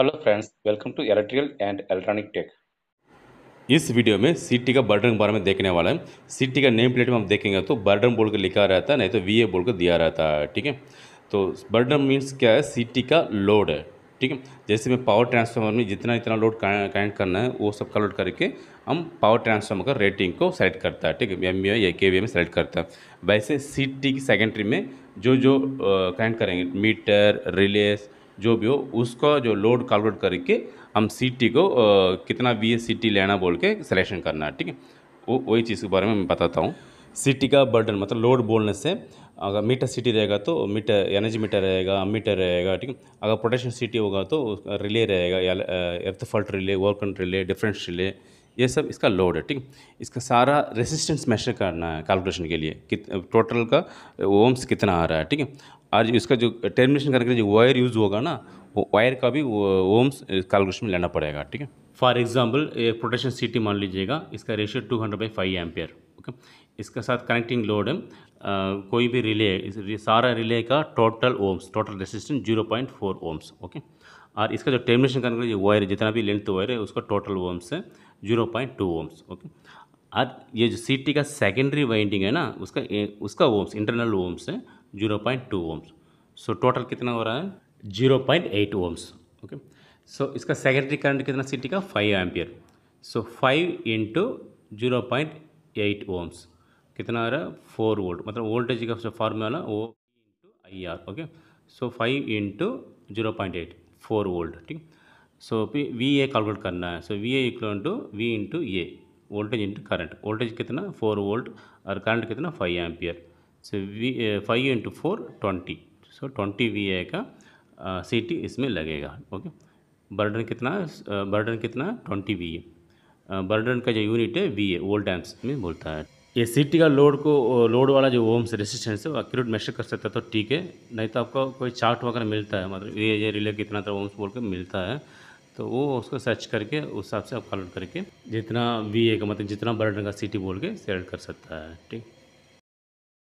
hello friends welcome to electrical and electronic tech इस video में CT का burden के बारे में देखने वाला है सीटी का नेम प्लेट में हम देखेंगे तो बर्डन बोल के लिखा रहता है नहीं तो वी ए बोल के दिया रहता है ठीक है तो बर्डन मीन्स क्या है सीटी का लोड है ठीक है जैसे मैं पावर ट्रांसफार्मर में जितना इतना लोड कनेक्ट करना है वो सब का लोड करके हम पावर ट्रांसफार्मर का रेटिंग को सेलेक्ट करता है ठीक है एम या के में सेलेक्ट करता है वैसे सीटी की सेकेंडरी में जो जो कनेक्ट करेंगे मीटर रिलेस जो भी हो उसका जो लोड कैलकुलेट करके हम सीटी को कितना बी एस लेना बोल के सिलेक्शन करना है ठीक है वो वही चीज़ के बारे में मैं बताता हूँ सिटी का बर्डन मतलब लोड बोलने से अगर मीटर सीटी रहेगा तो मीटर एनर्जी मीटर रहेगा मीटर रहेगा ठीक है अगर प्रोटेक्शन सिटी होगा तो रिले रहेगा या fault relay work relay difference relay ये सब इसका लोड है ठीक इसका सारा रेसिस्टेंस मेजर करना है कैलकुलेशन के लिए कित टोटल का ओम्स कितना आ रहा है ठीक है और इसका जो टर्मिनेशन करने के लिए जो वायर यूज़ होगा ना वो वायर का भी ओम्स कैलकुलेशन में लेना पड़ेगा ठीक है फॉर एग्जाम्पल प्रोटेक्शन सिटी मान लीजिएगा इसका ratio two hundred by five ampere okay इसके साथ कनेक्टिंग लोड है कोई भी रिले सारा रिले का total ohms total resistance zero point four ohms okay और इसका जो टर्मिनेशन करने के लिए वायर जितना भी लेंथ वायर है उसका टोटल ओम्स है zero point two ohms okay और ये जो सी का सेकेंडरी वाइंडिंग है ना उसका उसका ओम्स इंटरनल ओम्स है zero point two ohms so total कितना हो रहा है zero point eight ohms okay so इसका सेकेंडरी करंट कितना सिटी का five ampere so five into zero point eight ohms कितना हो रहा है फोर वोल्ट मतलब वोल्टेज का फॉर्मूला वो into I R okay so five into zero point eight four volt ठीक सो वी ए कैलकुलेट करना है सो V A equal to V into A voltage into current voltage कितना four volt और current कितना five ampere so V five into four twenty so twenty V A का C uh, T इसमें लगेगा okay burden कितना burden uh, कितना twenty V A burden का जो यूनिट है वी ए ओल्ड एम्स में बोलता है ये सी टी का लोड को लोड uh, वाला जो ओम्स रेसिस्टेंस है वो एक्यूरेट मेशर कर सकता है तो ठीक है नहीं तो आपको कोई चार्ट वगैरह मिलता है मतलब ये रिले कितना था ओम्स बोल के मिलता है तो वो उसको सर्च करके उस हिसाब से आप कैलकुलेट करके जितना वी ए का मतलब जितना बर्डन का सी टी बोल के सेलेक्ट कर सकता है ठीक